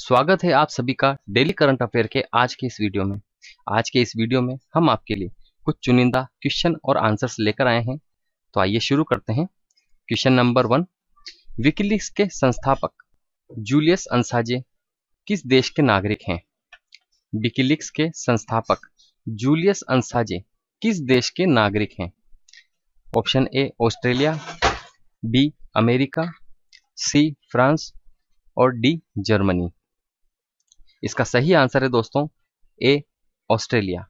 स्वागत है आप सभी का डेली करंट अफेयर के आज के इस वीडियो में आज के इस वीडियो में हम आपके लिए कुछ चुनिंदा क्वेश्चन और आंसर्स लेकर आए हैं तो आइए शुरू करते हैं क्वेश्चन नंबर वन विकिलिक्स के संस्थापक जूलियस अंसाजे किस देश के नागरिक हैं विकिलिक्स के संस्थापक जूलियस अंसाजे किस देश के नागरिक हैं option A Australia B America C France और डी जर्मनी इसका सही आंसर है दोस्तों ए ऑस्ट्रेलिया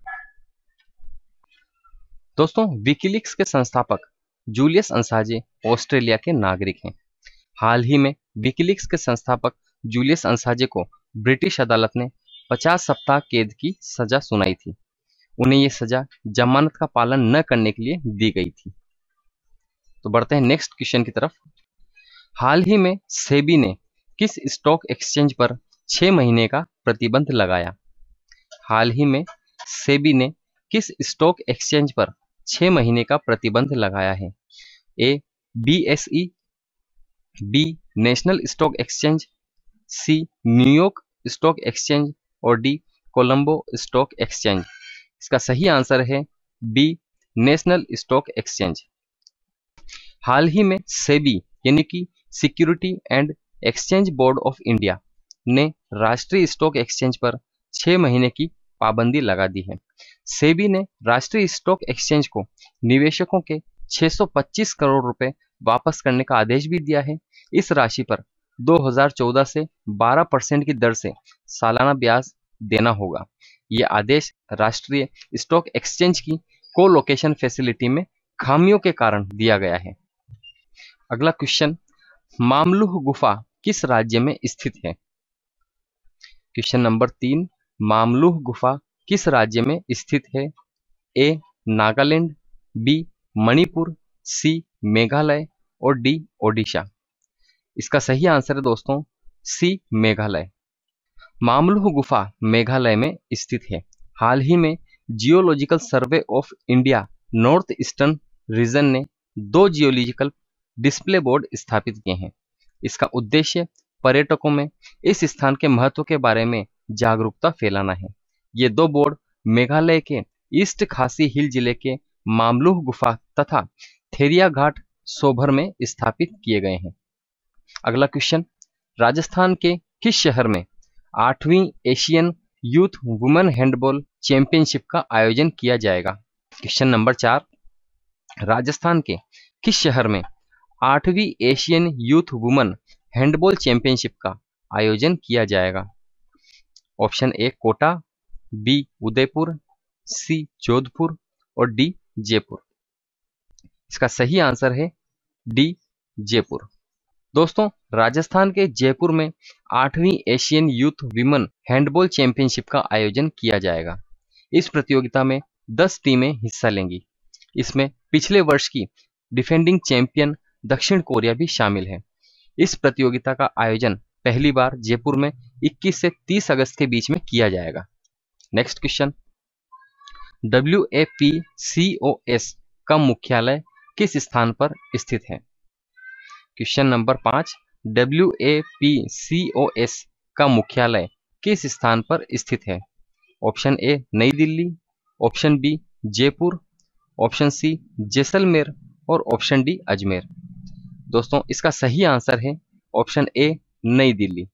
दोस्तों विकिलिक्स के संस्थापक जूलियस अंसाजे ऑस्ट्रेलिया के नागरिक हैं हाल ही में विकिलिक्स के संस्थापक जूलियस अंसाजे को ब्रिटिश अदालत ने 50 सप्ताह कैद की सजा सुनाई थी उन्हें यह सजा जमानत का पालन न करने के लिए दी गई थी तो बढ़ते हैं नेक्स्ट क्वेश्चन की तरफ हाल ही में सेबी ने किस स्टॉक एक्सचेंज पर छह महीने का प्रतिबंध लगाया हाल ही में सेबी ने किस स्टॉक एक्सचेंज पर छह महीने का प्रतिबंध लगाया है A B S E B national stock exchange C New York stock exchange और डी कोलंबो स्टॉक एक्सचेंज इसका सही आंसर है बी नेशनल स्टॉक एक्सचेंज हाल ही में सेबी यानी कि security and exchange board of India ने राष्ट्रीय स्टॉक एक्सचेंज पर छह महीने की पाबंदी लगा दी है सेबी ने राष्ट्रीय स्टॉक एक्सचेंज को निवेशकों के 625 करोड़ रुपए वापस करने का आदेश भी दिया है इस राशि पर 2014 से 12 परसेंट की दर से सालाना ब्याज देना होगा ये आदेश राष्ट्रीय स्टॉक एक्सचेंज की को लोकेशन फैसिलिटी में खामियों के कारण दिया गया है अगला क्वेश्चन मामलूह गुफा किस राज्य में स्थित है क्वेश्चन नंबर तीन मामलूह गुफा किस राज्य में स्थित है A Nagaland B Manipur C Meghalaya और डी ओडिशा इसका सही आंसर है दोस्तों सी मेघालय मामलूह गुफा मेघालय में स्थित है हाल ही में geological survey of India north eastern region ने दो जियोलॉजिकल डिस्प्ले बोर्ड स्थापित किए हैं इसका उद्देश्य पर्यटकों में इस स्थान के महत्व के बारे में जागरूकता फैलाना है ये दो बोर्ड मेघालय के ईस्ट खासी हिल जिले के मामलूह गुफा तथा थेरिया घाट सोभर में स्थापित किए गए हैं अगला क्वेश्चन राजस्थान के किस शहर में आठवीं Asian youth women handball championship का आयोजन किया जाएगा क्वेश्चन नंबर चार राजस्थान के किस शहर में आठवीं Asian youth women handball championship का आयोजन किया जाएगा option A Kota B Udaipur C Jodhpur और डी जयपुर इसका सही आंसर है डी जयपुर दोस्तों राजस्थान के जयपुर में आठवीं Asian youth women handball championship का आयोजन किया जाएगा इस प्रतियोगिता में 10 टीमें हिस्सा लेंगी इसमें पिछले वर्ष की डिफेंडिंग चैंपियन दक्षिण कोरिया भी शामिल है इस प्रतियोगिता का आयोजन पहली बार जयपुर में 21 से 30 अगस्त के बीच में किया जाएगा next question W A P C O S का मुख्यालय किस स्थान पर स्थित है क्वेश्चन नंबर पांच W A P C O S का मुख्यालय किस स्थान पर स्थित है ऑप्शन ए नई Delhi option B Jaipur option C Jaisalmer और ऑप्शन डी अजमेर दोस्तों इसका सही आंसर है ऑप्शन ए नई दिल्ली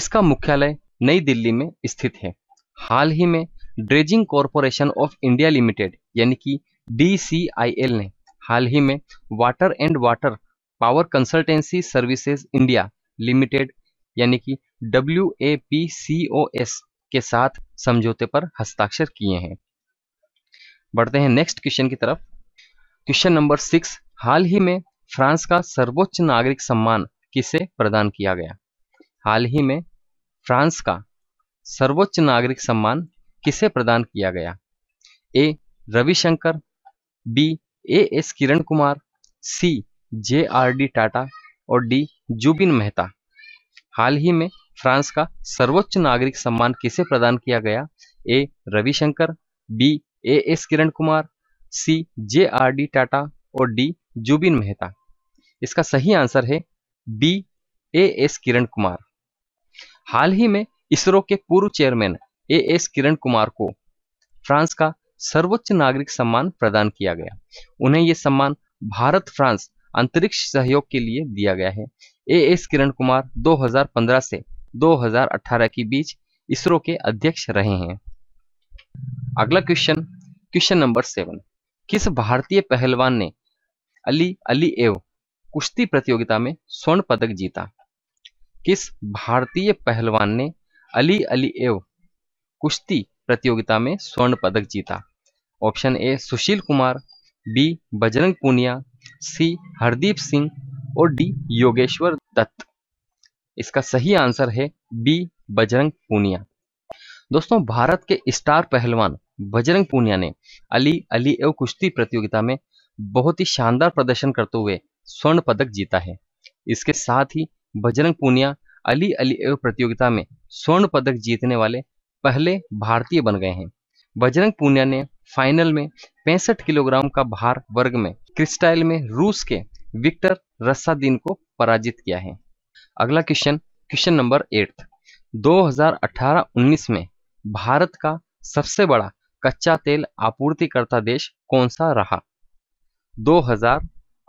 इसका मुख्यालय नई दिल्ली में स्थित है हाल ही में dredging corporation of India limited यानी कि डीसीआईएल ने हाल ही में water and water power consultancy services India limited यानी कि डब्ल्यू के साथ समझौते पर हस्ताक्षर किए हैं बढ़ते हैं नेक्स्ट क्वेश्चन की तरफ क्वेश्चन नंबर सिक्स हाल ही में फ्रांस का सर्वोच्च नागरिक सम्मान किसे प्रदान किया गया हाल ही में फ्रांस का सर्वोच्च नागरिक सम्मान किसे प्रदान किया गया A Ravishankar B A S Kiran Kumar C J R D Tata और डी जुबिन मेहता हाल ही में फ्रांस का सर्वोच्च नागरिक सम्मान किसे प्रदान किया गया A Ravishankar B A S Kiran Kumar C J R D Tata और डी जुबिन मेहता इसका सही आंसर है B A S Kiran Kumar हाल ही में इसरो के पूर्व chairman A S Kiran Kumar को फ्रांस का सर्वोच्च नागरिक सम्मान प्रदान किया गया उन्हें यह सम्मान भारत फ्रांस अंतरिक्ष सहयोग के लिए दिया गया है ए एस किरण कुमार 2015 से 2018 के बीच इसरो के अध्यक्ष रहे हैं अगला क्वेश्चन क्वेश्चन नंबर सेवन किस भारतीय पहलवान ने अली अली एव कुश्ती प्रतियोगिता में स्वर्ण पदक जीता किस भारतीय पहलवान ने अली अली एव कुश्ती प्रतियोगिता में स्वर्ण पदक जीता option A Sushil Kumar B Bajrang Punia C Hardeep Singh और डी योगेश्वर दत्त इसका सही आंसर है बी बजरंग पुनिया दोस्तों भारत के स्टार पहलवान बजरंग पूनिया ने अली अली एव कुश्ती प्रतियोगिता में बहुत ही शानदार प्रदर्शन करते हुए स्वर्ण पदक जीता है इसके साथ ही बजरंग पुनिया अली अली प्रतियोगिता में स्वर्ण पदक जीतने वाले पहले भारतीय बन गए हैं बजरंग पुनिया ने फाइनल में पैंसठ किलोग्राम का भार वर्ग में क्रिस्टाइल में रूस के विक्टर रस्सादीन को पराजित किया है अगला क्वेश्चन क्वेश्चन नंबर एट 2018-19 में भारत का सबसे बड़ा कच्चा तेल आपूर्तिकर्ता देश कौन सा रहा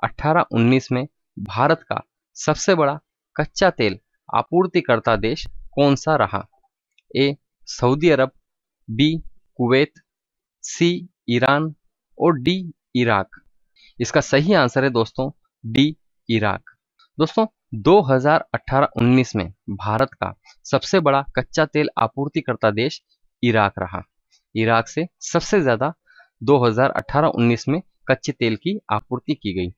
1819 में भारत का सबसे बड़ा कच्चा तेल आपूर्तिकर्ता देश कौन सा रहा A Saudi Arab B Kuwait C Iran और डी इराक इसका सही आंसर है दोस्तों डी इराक दोस्तों 2018-19 में भारत का सबसे बड़ा कच्चा तेल आपूर्तिकर्ता देश इराक रहा इराक से सबसे ज्यादा 2018-19 में कच्चे तेल की आपूर्ति की गई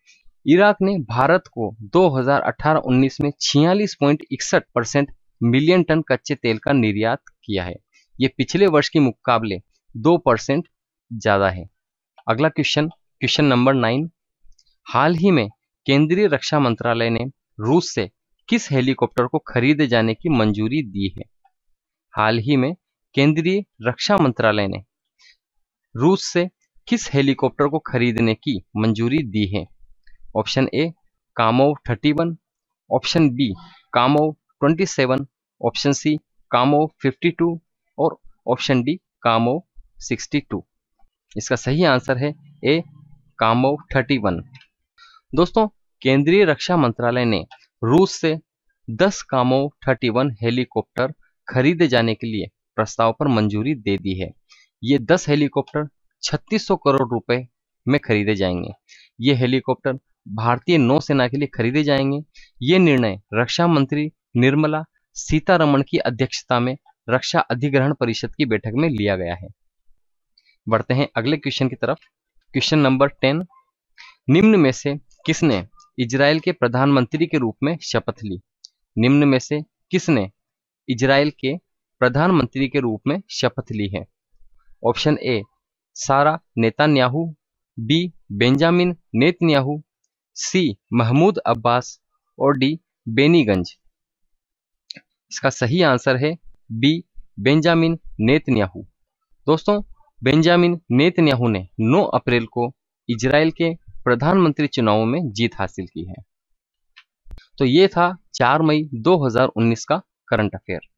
इराक ने भारत को 2018-19 में छियालीस परसेंट मिलियन टन कच्चे तेल का निर्यात किया है ये पिछले वर्ष के मुकाबले 2 परसेंट ज्यादा है अगला क्वेश्चन क्वेश्चन नंबर नाइन हाल ही में केंद्रीय रक्षा मंत्रालय ने रूस से किस हेलीकॉप्टर को खरीदे जाने की मंजूरी दी है हाल ही में केंद्रीय रक्षा मंत्रालय ने रूस से किस हेलीकॉप्टर को खरीदने की मंजूरी दी है option A Kamov 31, option B Kamov 27, option C Kamov 52 और ऑप्शन डी कामोव 62। इसका सही आंसर है ए कामोव 31। दोस्तों केंद्रीय रक्षा मंत्रालय ने रूस से 10 कामोव 31 हेलीकॉप्टर खरीदे जाने के लिए प्रस्ताव पर मंजूरी दे दी है ये 10 हेलीकॉप्टर 3600 करोड़ रुपए में खरीदे जाएंगे ये हेलीकॉप्टर भारतीय नौसेना के लिए खरीदे जाएंगे ये निर्णय रक्षा मंत्री निर्मला सीतारमण की अध्यक्षता में रक्षा अधिग्रहण परिषद की बैठक में लिया गया है बढ़ते हैं अगले क्वेश्चन की तरफ क्वेश्चन नंबर टेन निम्न में से किसने इजराइल के प्रधानमंत्री के रूप में शपथ ली निम्न में से किसने इजराइल के प्रधानमंत्री के रूप में शपथ ली है option A Sara Netanyahu B Benjamin Netanyahu C Mahmoud Abbas और डी बेनीगंज इसका सही आंसर है बी बेंजामिन नेतन्याहू दोस्तों बेंजामिन नेतन्याहू ने 9 अप्रैल को इजराइल के प्रधानमंत्री चुनावों में जीत हासिल की है तो ये था 4 मई 2019 का करंट अफेयर